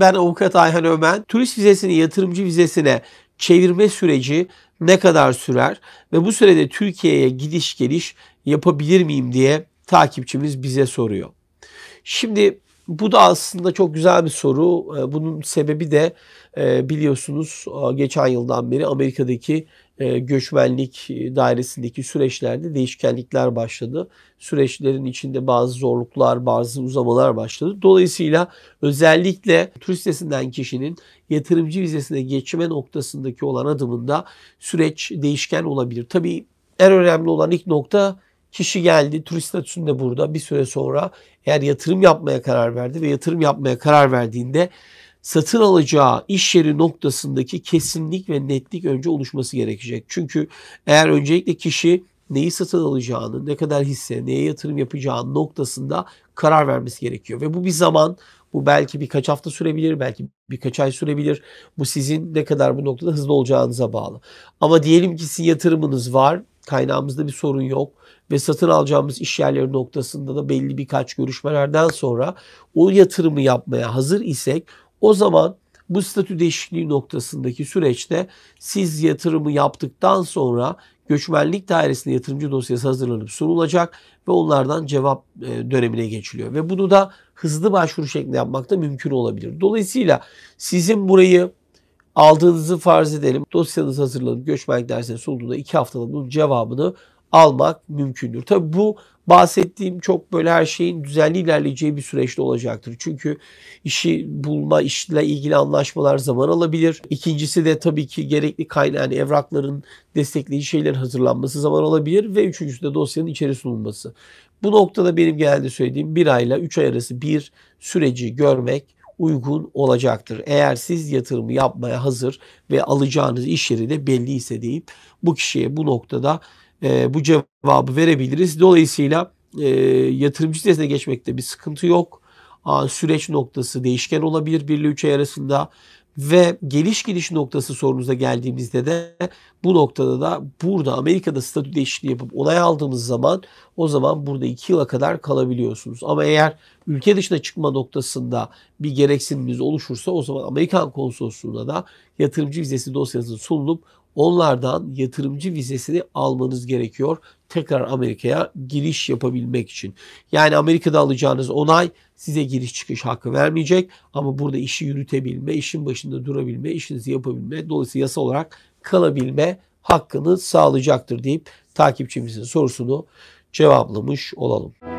Ben avukat Ayhan Ömen. Turist vizesini yatırımcı vizesine çevirme süreci ne kadar sürer ve bu sürede Türkiye'ye gidiş geliş yapabilir miyim diye takipçimiz bize soruyor. Şimdi bu da aslında çok güzel bir soru. Ee, bunun sebebi de e, biliyorsunuz geçen yıldan beri Amerika'daki e, göçmenlik dairesindeki süreçlerde değişkenlikler başladı. Süreçlerin içinde bazı zorluklar, bazı uzamalar başladı. Dolayısıyla özellikle turist vizesinden kişinin yatırımcı vizesine geçme noktasındaki olan adımında süreç değişken olabilir. Tabii en önemli olan ilk nokta Kişi geldi, turist statüsünde burada bir süre sonra eğer yatırım yapmaya karar verdi ve yatırım yapmaya karar verdiğinde satın alacağı iş yeri noktasındaki kesinlik ve netlik önce oluşması gerekecek. Çünkü eğer öncelikle kişi neyi satın alacağını, ne kadar hisse, neye yatırım yapacağı noktasında karar vermesi gerekiyor. Ve bu bir zaman, bu belki birkaç hafta sürebilir, belki birkaç ay sürebilir. Bu sizin ne kadar bu noktada hızlı olacağınıza bağlı. Ama diyelim ki sizin yatırımınız var kaynağımızda bir sorun yok ve satın alacağımız iş yerleri noktasında da belli birkaç görüşmelerden sonra o yatırımı yapmaya hazır isek o zaman bu statü değişikliği noktasındaki süreçte siz yatırımı yaptıktan sonra göçmenlik dairesine yatırımcı dosyası hazırlanıp sunulacak ve onlardan cevap e, dönemine geçiliyor. Ve bunu da hızlı başvuru şeklinde yapmak da mümkün olabilir. Dolayısıyla sizin burayı aldığınızı farz edelim. Dosyanız hazırlanıp göçmenlik dersine sunduğunda iki haftada bunun cevabını almak mümkündür. Tabi bu bahsettiğim çok böyle her şeyin düzenli ilerleyeceği bir süreçte olacaktır. Çünkü işi bulma, işle ilgili anlaşmalar zaman alabilir. İkincisi de tabii ki gerekli kaynağın, yani evrakların destekleyici şeylerin hazırlanması zaman alabilir. Ve üçüncüsü de dosyanın içeri sunulması. Bu noktada benim genelde söylediğim bir ayla üç ay arası bir süreci görmek uygun olacaktır. Eğer siz yatırımı yapmaya hazır ve alacağınız iş yeri de ise deyip bu kişiye bu noktada e, bu cevabı verebiliriz. Dolayısıyla e, yatırımcı sitesine geçmekte bir sıkıntı yok. A, süreç noktası değişken olabilir 1 ile 3 ay arasında ve geliş geliş noktası sorunuza geldiğimizde de bu noktada da burada Amerika'da statü değişikliği yapıp onay aldığımız zaman o zaman burada 2 yıla kadar kalabiliyorsunuz. Ama eğer ülke dışına çıkma noktasında bir gereksinimiz oluşursa o zaman Amerikan konsolosluğuna da yatırımcı vizesi dosyası sunulup Onlardan yatırımcı vizesini almanız gerekiyor tekrar Amerika'ya giriş yapabilmek için. Yani Amerika'da alacağınız onay size giriş çıkış hakkı vermeyecek ama burada işi yürütebilme, işin başında durabilme, işinizi yapabilme, dolayısıyla yasa olarak kalabilme hakkını sağlayacaktır deyip takipçimizin sorusunu cevaplamış olalım.